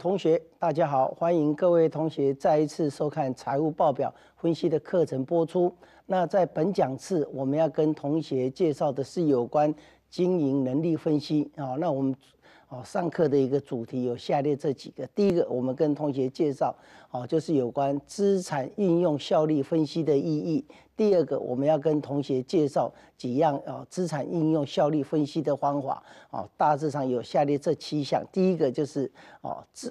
同学，大家好，欢迎各位同学再一次收看财务报表分析的课程播出。那在本讲次，我们要跟同学介绍的是有关经营能力分析啊。那我们哦上课的一个主题有下列这几个，第一个，我们跟同学介绍哦，就是有关资产运用效率分析的意义。第二个，我们要跟同学介绍几样哦，资产应用效率分析的方法哦，大致上有下列这七项。第一个就是哦资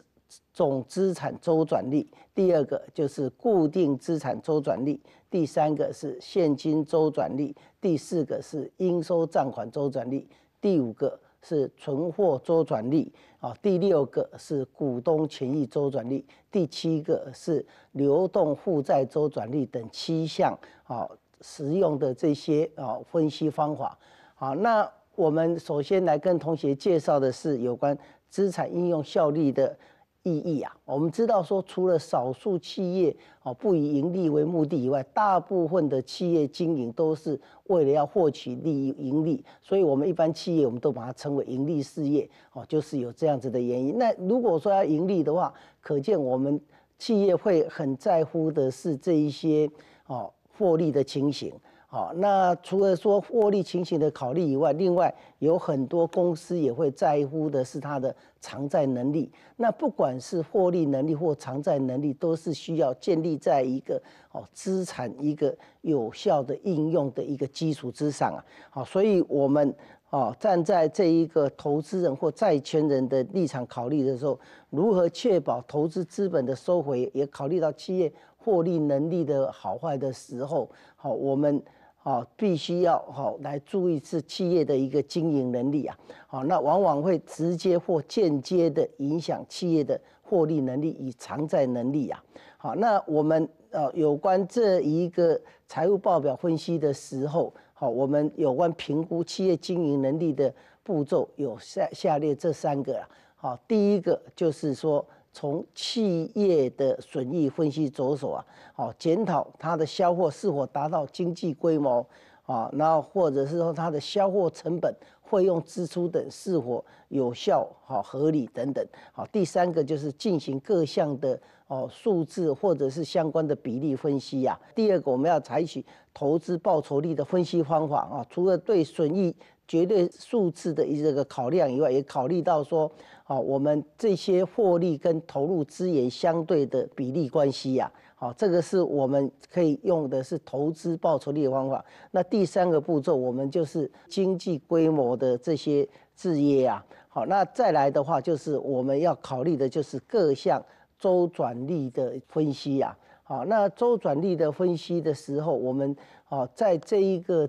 总资产周转率，第二个就是固定资产周转率，第三个是现金周转率，第四个是应收账款周转率，第五个。是存货周转率啊，第六个是股东权益周转率，第七个是流动负债周转率等七项啊实用的这些啊分析方法好，那我们首先来跟同学介绍的是有关资产应用效率的。意义啊，我们知道说，除了少数企业哦不以盈利为目的以外，大部分的企业经营都是为了要获取利益盈利，所以我们一般企业我们都把它称为盈利事业哦，就是有这样子的原因。那如果说要盈利的话，可见我们企业会很在乎的是这一些哦获利的情形。好，那除了说获利情形的考虑以外，另外有很多公司也会在乎的是它的偿债能力。那不管是获利能力或偿债能力，都是需要建立在一个哦资产一个有效的应用的一个基础之上啊。好，所以我们哦站在这一个投资人或债权人的立场考虑的时候，如何确保投资资本的收回，也考虑到企业获利能力的好坏的时候，好我们。好，必须要好来注意是企业的一个经营能力啊，好，那往往会直接或间接的影响企业的获利能力与偿债能力啊。好，那我们呃有关这一个财务报表分析的时候，好，我们有关评估企业经营能力的步骤有下下列这三个啊。好，第一个就是说。从企业的损益分析着手啊，哦，检讨它的销货是否达到经济规模啊，然后或者是说它的销货成本、费用支出等是否有效、好合理等等。好，第三个就是进行各项的哦数字或者是相关的比例分析呀。第二个我们要采取投资报酬率的分析方法啊，除了对损益。绝对数字的这个考量以外，也考虑到说，哦，我们这些获利跟投入资源相对的比例关系呀，好，这个是我们可以用的是投资报酬率的方法。那第三个步骤，我们就是经济规模的这些置业啊，好，那再来的话就是我们要考虑的就是各项周转率的分析呀，好，那周转率的分析的时候，我们啊在这一个。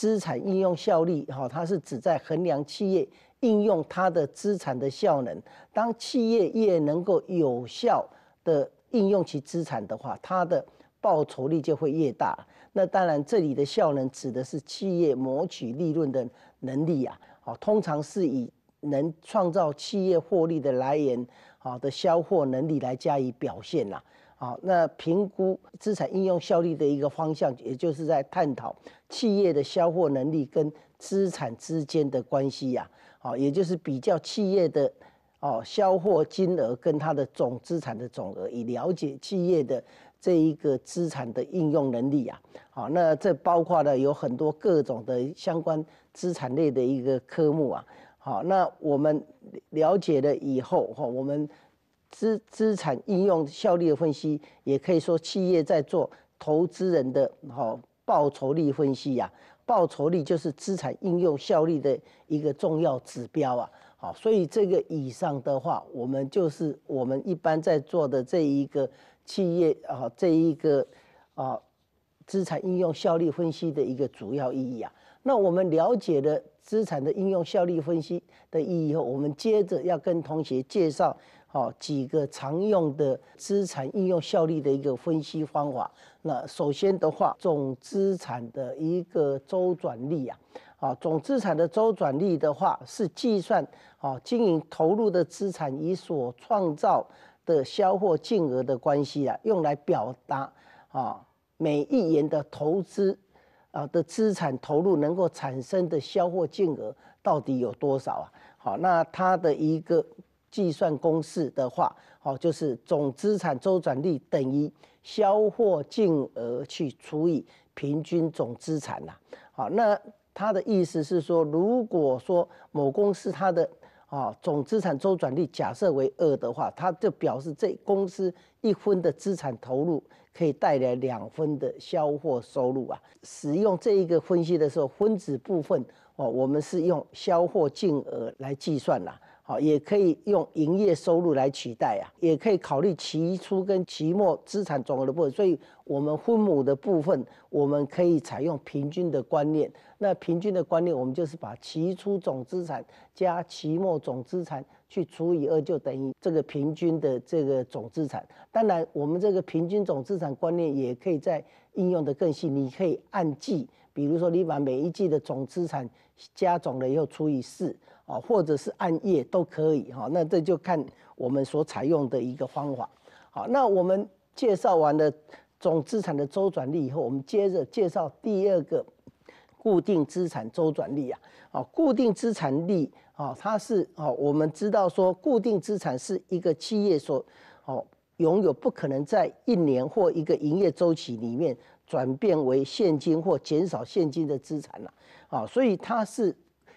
资产应用效率，哈，它是指在衡量企业应用它的资产的效能。当企业越能够有效的应用其资产的话，它的报酬率就会越大。那当然，这里的效能指的是企业谋取利润的能力啊，好，通常是以能创造企业获利的来源，好的销货能力来加以表现啦。好，那评估资产应用效率的一个方向，也就是在探讨企业的销货能力跟资产之间的关系呀。好，也就是比较企业的哦销货金额跟它的总资产的总额，以了解企业的这一个资产的应用能力呀。好，那这包括了有很多各种的相关资产类的一个科目啊。好，那我们了解了以后，哈，我们。资资产应用效率的分析，也可以说企业在做投资人的好报酬率分析呀。报酬率就是资产应用效率的一个重要指标啊。好，所以这个以上的话，我们就是我们一般在做的这一个企业啊，这一个啊资产应用效率分析的一个主要意义啊。那我们了解了资产的应用效率分析的意义后，我们接着要跟同学介绍。好，几个常用的资产应用效率的一个分析方法。那首先的话，总资产的一个周转率啊，啊，总资产的周转率的话，是计算啊经营投入的资产与所创造的销货净额的关系啊，用来表达啊每一元的投资啊的资产投入能够产生的销货净额到底有多少啊？好，那它的一个。计算公式的话，好，就是总资产周转率等于销货净额去除以平均总资产啦。好，那他的意思是说，如果说某公司它的啊总资产周转率假设为二的话，它就表示这公司一分的资产投入可以带来两分的销货收入啊。使用这一个分析的时候，分子部分哦，我们是用销货净额来计算啦。哦，也可以用营业收入来取代啊，也可以考虑期初跟期末资产总额的部分，所以我们分母的部分，我们可以采用平均的观念。那平均的观念，我们就是把期初总资产加期末总资产去除以二，就等于这个平均的这个总资产。当然，我们这个平均总资产观念也可以在应用的更细，你可以按季。比如说，你把每一季的总资产加总了以后除以四，哦，或者是按月都可以，哈。那这就看我们所采用的一个方法。好，那我们介绍完了总资产的周转率以后，我们接着介绍第二个固定资产周转率啊。哦，固定资产率，哦，它是哦，我们知道说固定资产是一个企业所哦拥有，不可能在一年或一个营业周期里面。转变为现金或减少现金的资产了，啊，所以它是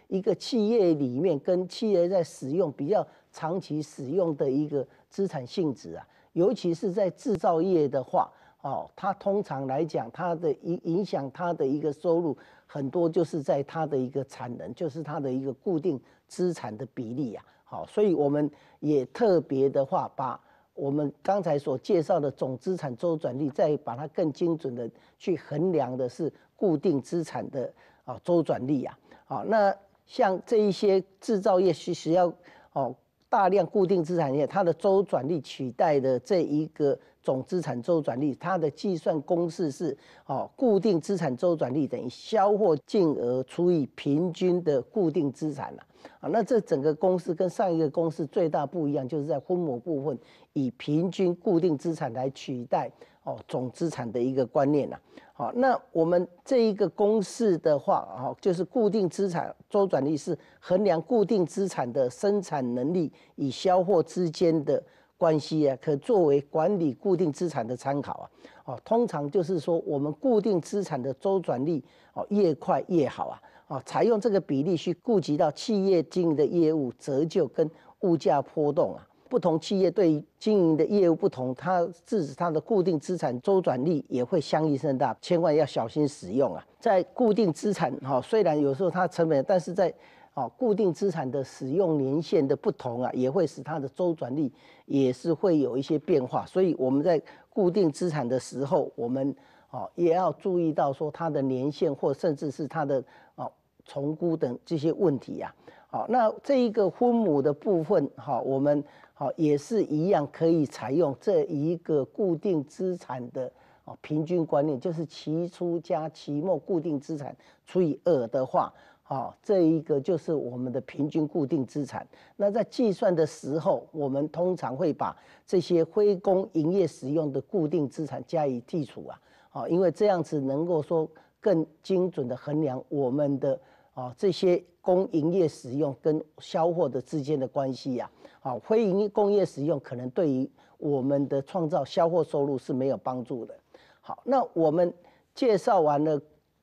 一个企业里面跟企业在使用比较长期使用的一个资产性质啊，尤其是在制造业的话，哦，它通常来讲它的影影响它的一个收入很多就是在它的一个产能，就是它的一个固定资产的比例啊，好，所以我们也特别的话把。我们刚才所介绍的总资产周转率，再把它更精准的去衡量的是固定资产的啊周转率啊。好，那像这一些制造业其实要哦大量固定资产业，它的周转率取代的这一个总资产周转率，它的计算公式是哦固定资产周转率等于销货净额除以平均的固定资产啊。啊，那这整个公司跟上一个公司最大不一样，就是在分母部分以平均固定资产来取代哦总资产的一个观念呐。好，那我们这一个公式的话啊，就是固定资产周转率是衡量固定资产的生产能力与销货之间的关系啊，可作为管理固定资产的参考啊。哦，通常就是说我们固定资产的周转率哦越快越好啊。哦，采用这个比例去顾及到企业经营的业务折旧跟物价波动啊，不同企业对于经营的业务不同，它致使它的固定资产周转率也会相应甚大，千万要小心使用啊。在固定资产哈，虽然有时候它成本，但是在哦固定资产的使用年限的不同啊，也会使它的周转率也是会有一些变化。所以我们在固定资产的时候，我们哦也要注意到说它的年限或甚至是它的哦。重估等这些问题呀，好，那这一个分母的部分哈，我们好也是一样可以采用这一个固定资产的啊平均观念，就是期初加期末固定资产除以二的话，好，这一个就是我们的平均固定资产。那在计算的时候，我们通常会把这些非公营业使用的固定资产加以剔除啊，好，因为这样子能够说更精准的衡量我们的。哦，这些供营业使用跟销货的之间的关系呀，哦，非营工业使用可能对于我们的创造销货收入是没有帮助的。好，那我们介绍完了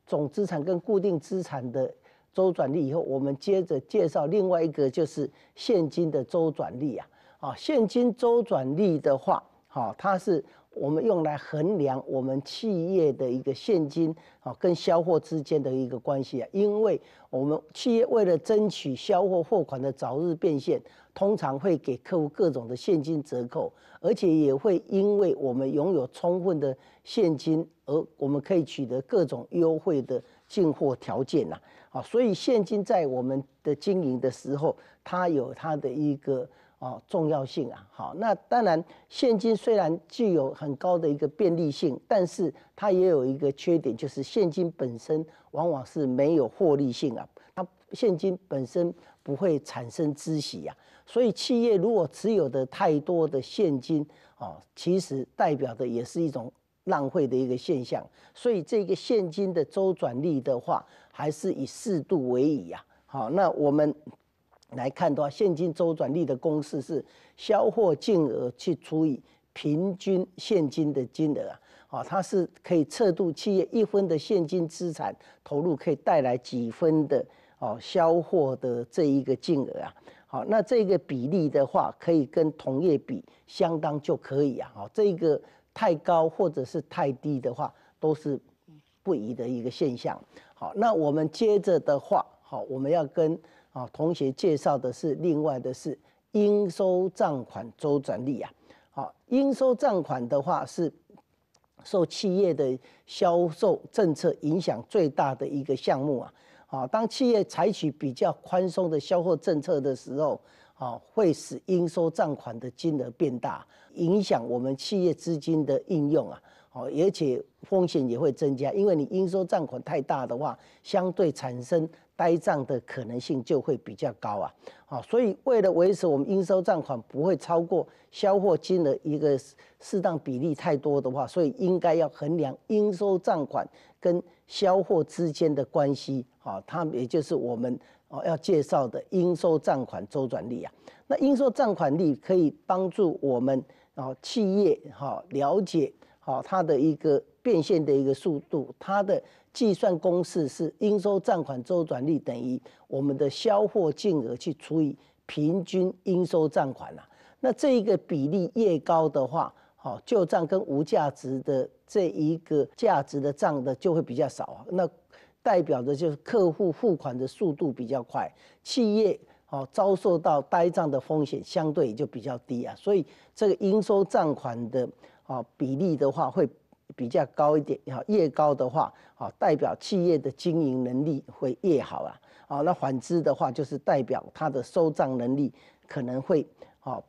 总资产跟固定资产的周转率以后，我们接着介绍另外一个就是现金的周转率啊。哦，现金周转率的话，好，它是。我们用来衡量我们企业的一个现金啊，跟销货之间的一个关系啊，因为我们企业为了争取销货货款的早日变现，通常会给客户各种的现金折扣，而且也会因为我们拥有充分的现金，而我们可以取得各种优惠的进货条件呐。啊，所以现金在我们的经营的时候，它有它的一个。哦，重要性啊，好，那当然，现金虽然具有很高的一个便利性，但是它也有一个缺点，就是现金本身往往是没有获利性啊，它现金本身不会产生孳息呀，所以企业如果持有的太多的现金，哦，其实代表的也是一种浪费的一个现象，所以这个现金的周转率的话，还是以适度为宜呀，好，那我们。来看的话，现金周转率的公式是销货净额去除以平均现金的金额啊，哦，它是可以测度企业一分的现金资产投入可以带来几分的哦销货的这一个金额啊，好，那这个比例的话可以跟同业比相当就可以啊，哦，这个太高或者是太低的话都是不宜的一个现象。好，那我们接着的话，好，我们要跟。啊，同学介绍的是另外的是应收账款周转率啊。好，应收账款的话是受企业的销售政策影响最大的一个项目啊。啊，当企业采取比较宽松的销售政策的时候，啊，会使应收账款的金额变大，影响我们企业资金的应用啊。好，而且风险也会增加，因为你应收账款太大的话，相对产生。呆账的可能性就会比较高啊，好，所以为了维持我们应收账款不会超过销货金额一个适当比例太多的话，所以应该要衡量应收账款跟销货之间的关系，好，它也就是我们哦要介绍的应收账款周转率啊。那应收账款率可以帮助我们哦企业哈了解好它的一个变现的一个速度，它的。计算公式是应收账款周转率等于我们的销货净额去除以平均应收账款啦。那这一个比例越高的话，好旧账跟无价值的这一个价值的账的就会比较少啊。那代表的就是客户付款的速度比较快，企业哦遭受到呆账的风险相对就比较低啊。所以这个应收账款的啊比例的话会。比较高一点，哈，越高的话，好，代表企业的经营能力会越好啊，好，那反之的话，就是代表它的收账能力可能会，好，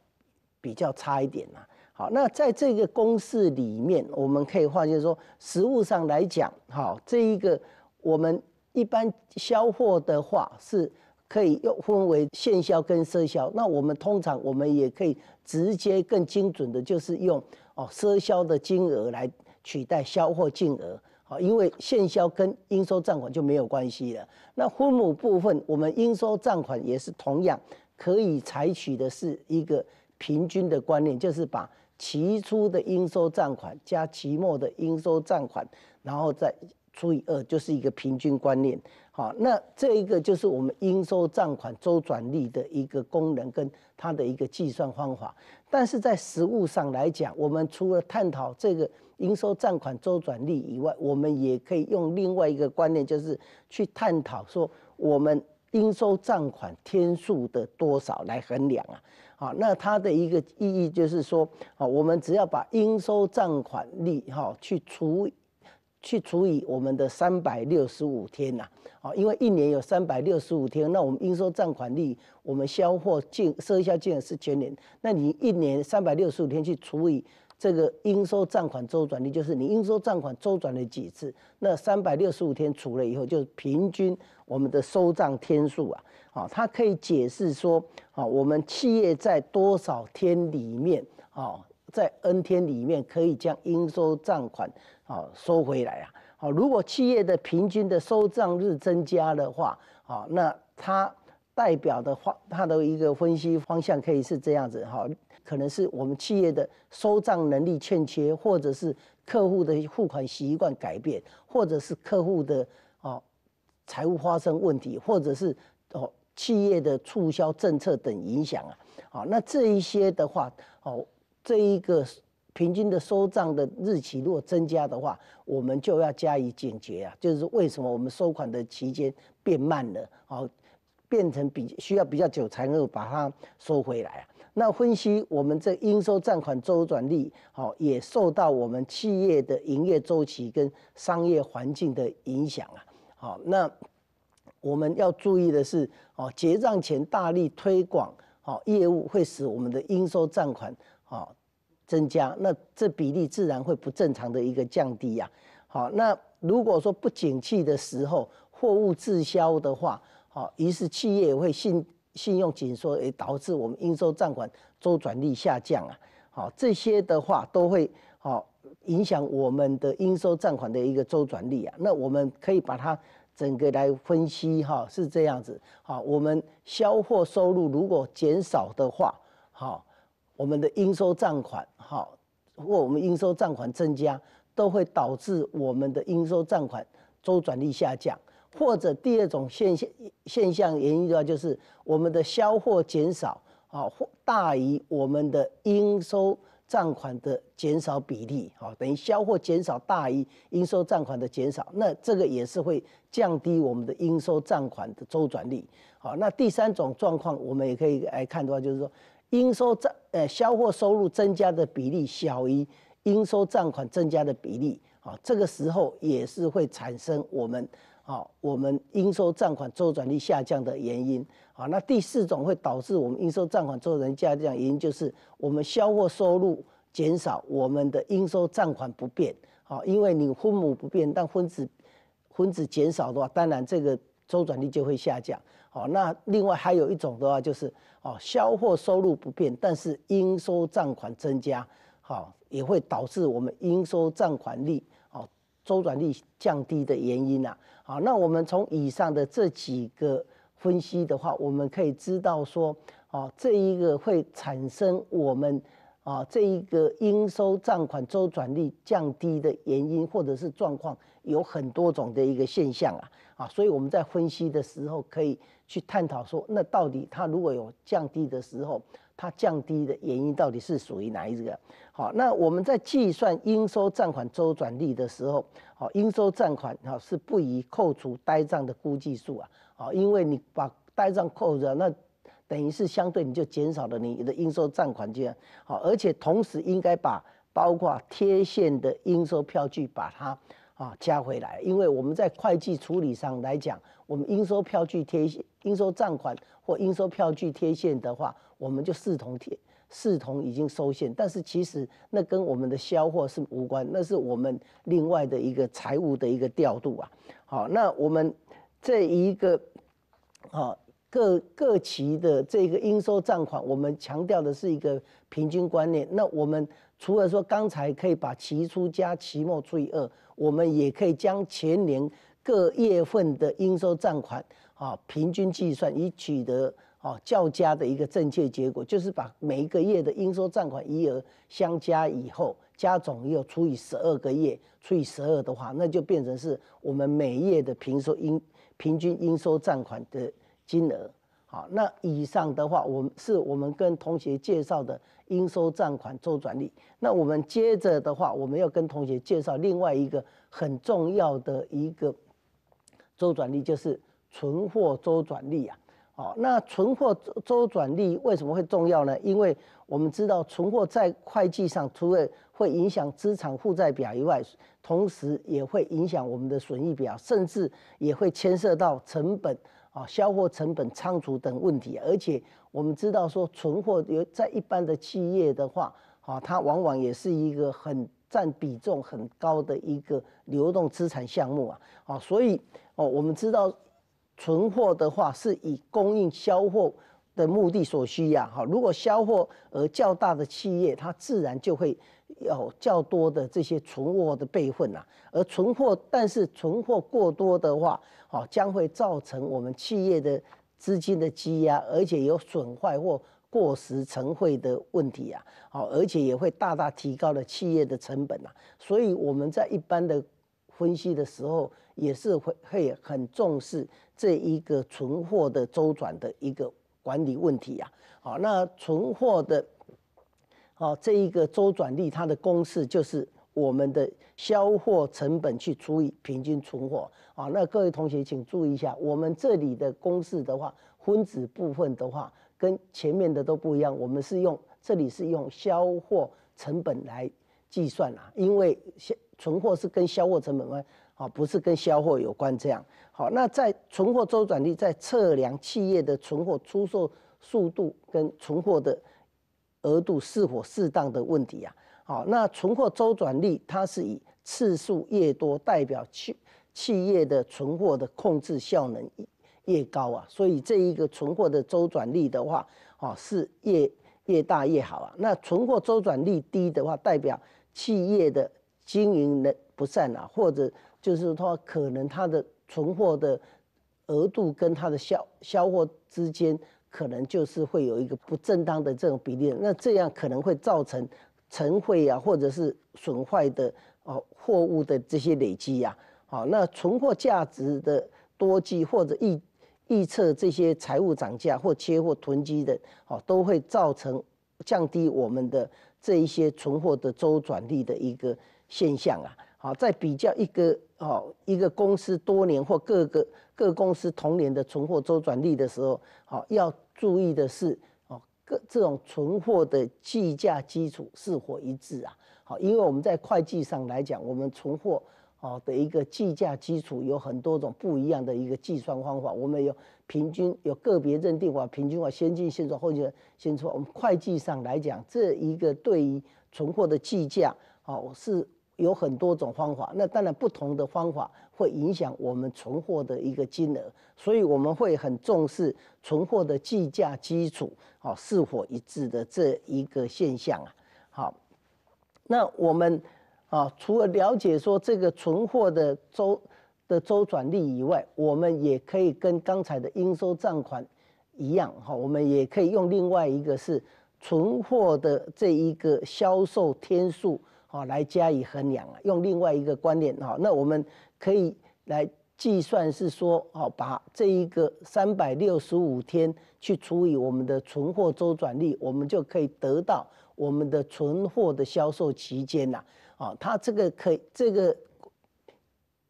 比较差一点啊。好，那在这个公式里面，我们可以化就是说，实物上来讲，哈，这一个我们一般销货的话，是可以又分为现销跟赊销。那我们通常我们也可以直接更精准的，就是用哦赊销的金额来。取代销货净额，好，因为现销跟应收账款就没有关系了。那分母部分，我们应收账款也是同样可以采取的是一个平均的观念，就是把期初的应收账款加期末的应收账款，然后再。除以二就是一个平均观念，好，那这一个就是我们应收账款周转率的一个功能跟它的一个计算方法。但是在实物上来讲，我们除了探讨这个应收账款周转率以外，我们也可以用另外一个观念，就是去探讨说我们应收账款天数的多少来衡量啊。好，那它的一个意义就是说，好，我们只要把应收账款率哈去除。去除以我们的三百六十五天呐，哦，因为一年有三百六十五天，那我们应收账款率，我们销货净设销金额是全千年，那你一年三百六十五天去除以这个应收账款周转率，就是你应收账款周转了几次，那三百六十五天除了以后，就是平均我们的收账天数啊，啊，它可以解释说，啊，我们企业在多少天里面，啊，在 N 天里面可以将应收账款。哦，收回来啊！好，如果企业的平均的收账日增加的话，哦，那它代表的话，它的一个分析方向可以是这样子哈，可能是我们企业的收账能力欠缺，或者是客户的付款习惯改变，或者是客户的哦财务发生问题，或者是哦企业的促销政策等影响啊。好，那这一些的话，哦，这一个。平均的收账的日期，如果增加的话，我们就要加以警觉啊。就是为什么我们收款的期间变慢了？好，变成比需要比较久才能够把它收回来啊。那分析我们这应收账款周转率，好，也受到我们企业的营业周期跟商业环境的影响啊。好，那我们要注意的是，哦，结账前大力推广好业务，会使我们的应收账款，好。增加，那这比例自然会不正常的一个降低呀。好，那如果说不景气的时候，货物滞销的话，好，于是企业会信信用紧缩，也导致我们应收账款周转率下降啊。好，这些的话都会好影响我们的应收账款的一个周转率啊。那我们可以把它整个来分析哈，是这样子。好，我们销货收入如果减少的话，好。我们的应收账款，哈，如果我们应收账款增加，都会导致我们的应收账款周转率下降。或者第二种现现象，原因的话就是我们的销货减少，啊，或大于我们的应收账款的减少比例，啊，等于销货减少大于应收账款的减少，那这个也是会降低我们的应收账款的周转率。好，那第三种状况，我们也可以来看的话，就是说。应收账呃销货收入增加的比例小于应收账款增加的比例，啊，这个时候也是会产生我们啊我们应收账款周转率下降的原因。啊，那第四种会导致我们应收账款周转下降原因就是我们销货收入减少，我们的应收账款不变，啊，因为你分母不变，但分子分子减少的话，当然这个周转率就会下降。好，那另外还有一种的话，就是哦，销货收入不变，但是应收账款增加，好，也会导致我们应收账款率哦周转率降低的原因呐。好，那我们从以上的这几个分析的话，我们可以知道说，哦，这一个会产生我们。啊，这一个应收账款周转率降低的原因或者是状况有很多种的一个现象啊，啊，所以我们在分析的时候可以去探讨说，那到底它如果有降低的时候，它降低的原因到底是属于哪一个？好，那我们在计算应收账款周转率的时候，好，应收账款啊是不宜扣除呆账的估计数啊，好，因为你把呆账扣着那。等于是相对你就减少了你的应收账款金额，好，而且同时应该把包括贴现的应收票据把它啊加回来，因为我们在会计处理上来讲，我们应收票据贴应收账款或应收票据贴现的话，我们就视同贴视同已经收现，但是其实那跟我们的销货是无关，那是我们另外的一个财务的一个调度啊。好，那我们这一个好。各各期的这个应收账款，我们强调的是一个平均观念。那我们除了说刚才可以把期初加期末除以二，我们也可以将前年各月份的应收账款啊平均计算，以取得啊较佳的一个正确结果。就是把每一个月的应收账款余额相加以后，加总又除以十二个月，除以十二的话，那就变成是我们每月的平收应平均应收账款的。金额，好，那以上的话，我们是我们跟同学介绍的应收账款周转率。那我们接着的话，我们要跟同学介绍另外一个很重要的一个周转率，就是存货周转率啊。好，那存货周周转率为什么会重要呢？因为我们知道存货在会计上，除了会影响资产负债表以外，同时也会影响我们的损益表，甚至也会牵涉到成本。啊，销货成本、仓储等问题，而且我们知道说，存货有在一般的企业的话，啊，它往往也是一个很占比重很高的一个流动资产项目啊，啊，所以哦，我们知道存货的话是以供应销货的目的所需呀，哈，如果销货额较大的企业，它自然就会。有较多的这些存货的备份呐，而存货，但是存货过多的话，哦，将会造成我们企业的资金的积压，而且有损坏或过时成会的问题啊，哦，而且也会大大提高了企业的成本呐。所以我们在一般的分析的时候，也是会会很重视这一个存货的周转的一个管理问题呀。好，那存货的。好，这一个周转率，它的公式就是我们的销货成本去除以平均存货。啊，那各位同学请注意一下，我们这里的公式的话，分子部分的话，跟前面的都不一样，我们是用这里是用销货成本来计算啦，因为销存货是跟销货成本关，啊，不是跟销货有关这样。好，那在存货周转率在测量企业的存货出售速度跟存货的。额度是否适当的问题啊。好，那存货周转率它是以次数越多代表企企业的存货的控制效能越高啊，所以这一个存货的周转率的话，哦是越越大越好啊。那存货周转率低的话，代表企业的经营的不善啊，或者就是说可能它的存货的额度跟它的销销货之间。可能就是会有一个不正当的这种比例，那这样可能会造成陈灰啊，或者是损坏的哦货物的这些累积呀，好，那存货价值的多计或者预预测这些财务涨价或缺货囤积的，哦，都会造成降低我们的这一些存货的周转率的一个现象啊。好，在比较一个哦一个公司多年或各个各公司同年的存货周转率的时候，好要注意的是哦，各这种存货的计价基础是否一致啊？好，因为我们在会计上来讲，我们存货哦的一个计价基础有很多种不一样的一个计算方法，我们有平均有个别认定法、平均法、先进先出、后进先出。我们会计上来讲，这一个对于存货的计价哦是。有很多种方法，那当然不同的方法会影响我们存货的一个金额，所以我们会很重视存货的计价基础啊是否一致的这一个现象啊。好，那我们啊除了了解说这个存货的周的周转率以外，我们也可以跟刚才的应收账款一样哈，我们也可以用另外一个是存货的这一个销售天数。哦，来加以衡量啊，用另外一个观点哈，那我们可以来计算，是说哦，把这一个三百六十五天去除以我们的存货周转率，我们就可以得到我们的存货的销售期间呐。啊，它这个可以这个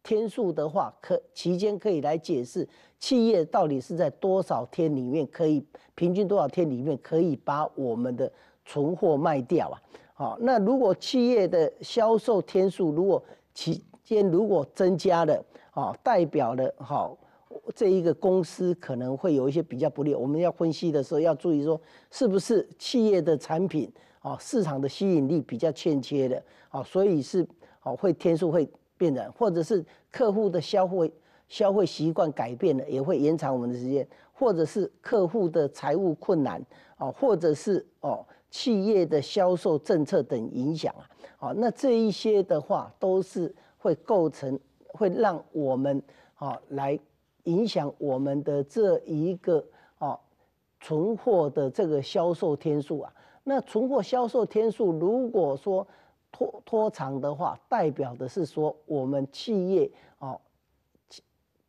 天数的话，可期间可以来解释企业到底是在多少天里面可以平均多少天里面可以把我们的存货卖掉啊。好，那如果企业的销售天数如果期间如果增加了，啊，代表了好这一个公司可能会有一些比较不利。我们要分析的时候要注意说，是不是企业的产品啊市场的吸引力比较欠缺的，啊，所以是哦会天数会变短，或者是客户的消费消费习惯改变了，也会延长我们的时间，或者是客户的财务困难，啊，或者是哦。企业的销售政策等影响啊，好，那这一些的话都是会构成，会让我们啊来影响我们的这一个啊存货的这个销售天数啊。那存货销售天数如果说拖拖长的话，代表的是说我们企业啊，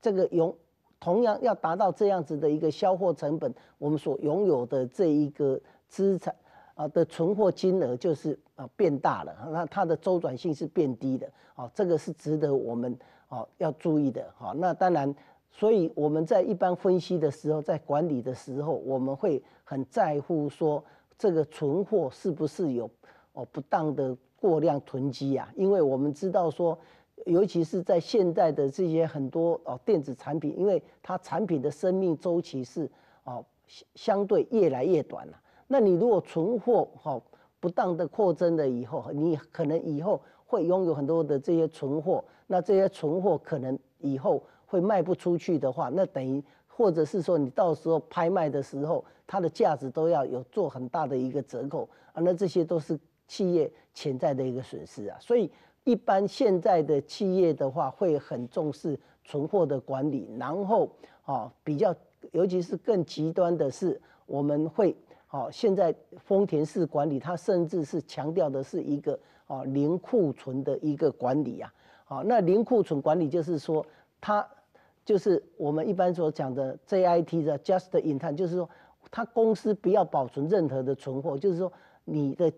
这个有同样要达到这样子的一个销货成本，我们所拥有的这一个资产。啊的存货金额就是啊变大了，那它的周转性是变低的，哦，这个是值得我们哦要注意的，哈。那当然，所以我们在一般分析的时候，在管理的时候，我们会很在乎说这个存货是不是有哦不当的过量囤积啊？因为我们知道说，尤其是在现在的这些很多哦电子产品，因为它产品的生命周期是哦相对越来越短了。那你如果存货哈不当的扩增了以后，你可能以后会拥有很多的这些存货，那这些存货可能以后会卖不出去的话，那等于或者是说你到时候拍卖的时候，它的价值都要有做很大的一个折扣啊，那这些都是企业潜在的一个损失啊。所以，一般现在的企业的话，会很重视存货的管理，然后啊，比较尤其是更极端的是，我们会。好，现在丰田式管理，它甚至是强调的是一个哦零库存的一个管理啊。好，那零库存管理就是说，它就是我们一般所讲的 JIT 的 Just In Time，就是说，它公司不要保存任何的存货，就是说你的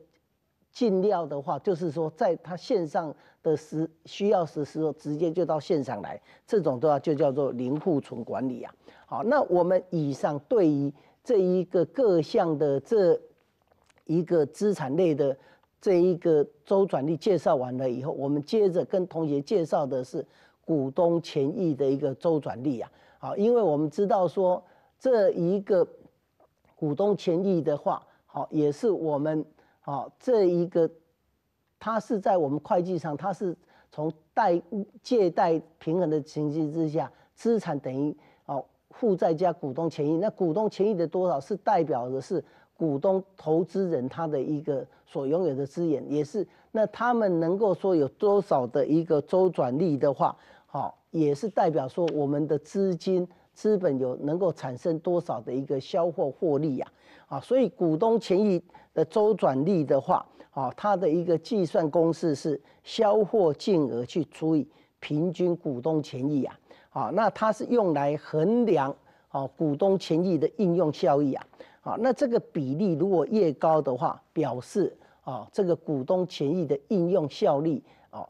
进料的话，就是说在它线上的时需要时时候，直接就到线上来，这种的话就叫做零库存管理啊。好，那我们以上对于。这一个各项的这一个资产类的这一个周转率介绍完了以后，我们接着跟同学介绍的是股东权益的一个周转率啊。好，因为我们知道说这一个股东权益的话，好，也是我们啊这一个它是在我们会计上，它是从贷借贷平衡的情形之下，资产等于。负债加股东权益，那股东权益的多少是代表的是股东投资人他的一个所拥有的资源，也是那他们能够说有多少的一个周转率的话，好，也是代表说我们的资金资本有能够产生多少的一个销货获利呀，啊，所以股东权益的周转率的话，啊，它的一个计算公式是销货净额去除以平均股东权益啊。啊，那它是用来衡量啊股东权益的应用效益啊，啊，那这个比例如果越高的话，表示啊这个股东权益的应用效率啊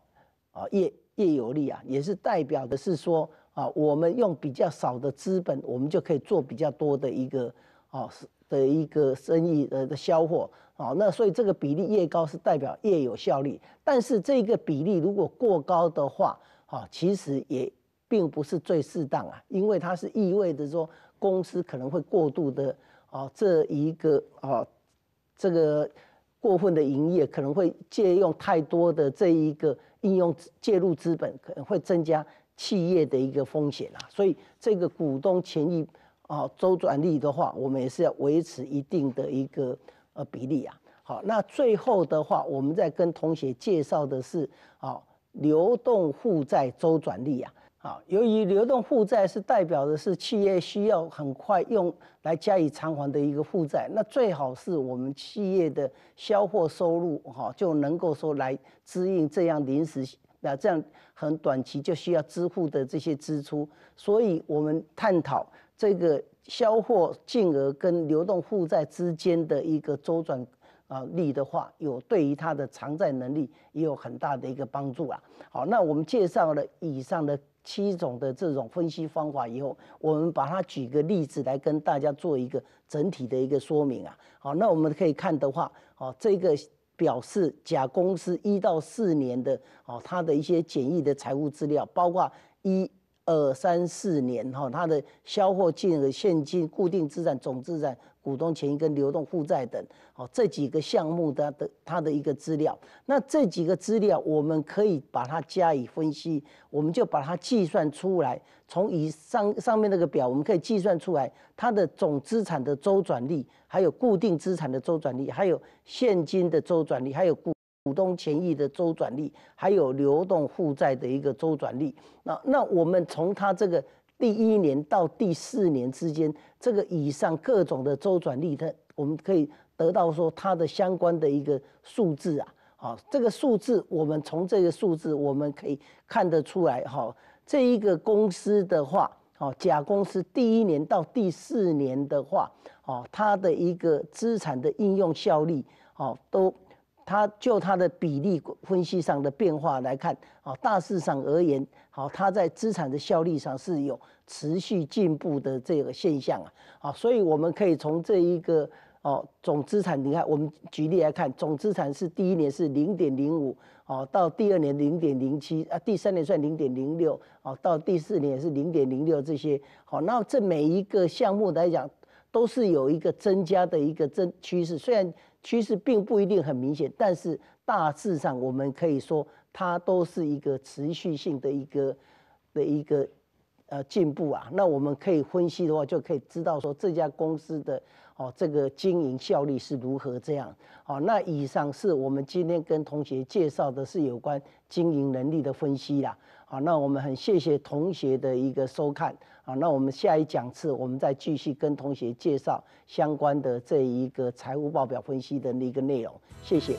啊越越有利啊，也是代表的是说啊我们用比较少的资本，我们就可以做比较多的一个啊是的一个生意的的销货啊，那所以这个比例越高是代表越有效率，但是这个比例如果过高的话啊，其实也。并不是最适当啊，因为它是意味着说公司可能会过度的哦，这一个哦，这个过分的营业可能会借用太多的这一个应用介入资本，可能会增加企业的一个风险啊。所以这个股东权益啊周转率的话，我们也是要维持一定的一个呃比例啊。好，那最后的话，我们在跟同学介绍的是哦流动负债周转率啊。好，由于流动负债是代表的是企业需要很快用来加以偿还的一个负债，那最好是我们企业的销货收入哈，就能够说来支应这样临时那这样很短期就需要支付的这些支出，所以我们探讨这个销货净额跟流动负债之间的一个周转啊利的话，有对于它的偿债能力也有很大的一个帮助啊。好，那我们介绍了以上的。七种的这种分析方法以后，我们把它举个例子来跟大家做一个整体的一个说明啊。好，那我们可以看的话，哦，这个表示甲公司一到四年的哦，它的一些简易的财务资料，包括一二三四年哈，它的销货金额、现金、固定资产、总资产。股东权益跟流动负债等，哦，这几个项目的的它的一个资料，那这几个资料我们可以把它加以分析，我们就把它计算出来。从以上上面那个表，我们可以计算出来它的总资产的周转率，还有固定资产的周转率，还有现金的周转率，还有股股东权益的周转率，还有流动负债的一个周转率。那那我们从它这个。第一年到第四年之间，这个以上各种的周转率，它我们可以得到说它的相关的一个数字啊，好，这个数字我们从这个数字我们可以看得出来，哈，这一个公司的话，好，甲公司第一年到第四年的话，哦，它的一个资产的应用效率，哦，都它就它的比例分析上的变化来看，啊，大势上而言。好，它在资产的效率上是有持续进步的这个现象啊，啊，所以我们可以从这一个哦总资产，你看，我们举例来看，总资产是第一年是零点零五哦，到第二年零点零七啊，第三年算零点零六哦，到第四年也是零点零六这些，好，那这每一个项目来讲，都是有一个增加的一个增趋势，虽然趋势并不一定很明显，但是大致上我们可以说。它都是一个持续性的一个的一个呃进步啊，那我们可以分析的话，就可以知道说这家公司的哦这个经营效率是如何这样。好，那以上是我们今天跟同学介绍的是有关经营能力的分析啦。好，那我们很谢谢同学的一个收看。好，那我们下一讲次我们再继续跟同学介绍相关的这一个财务报表分析的一个内容。谢谢。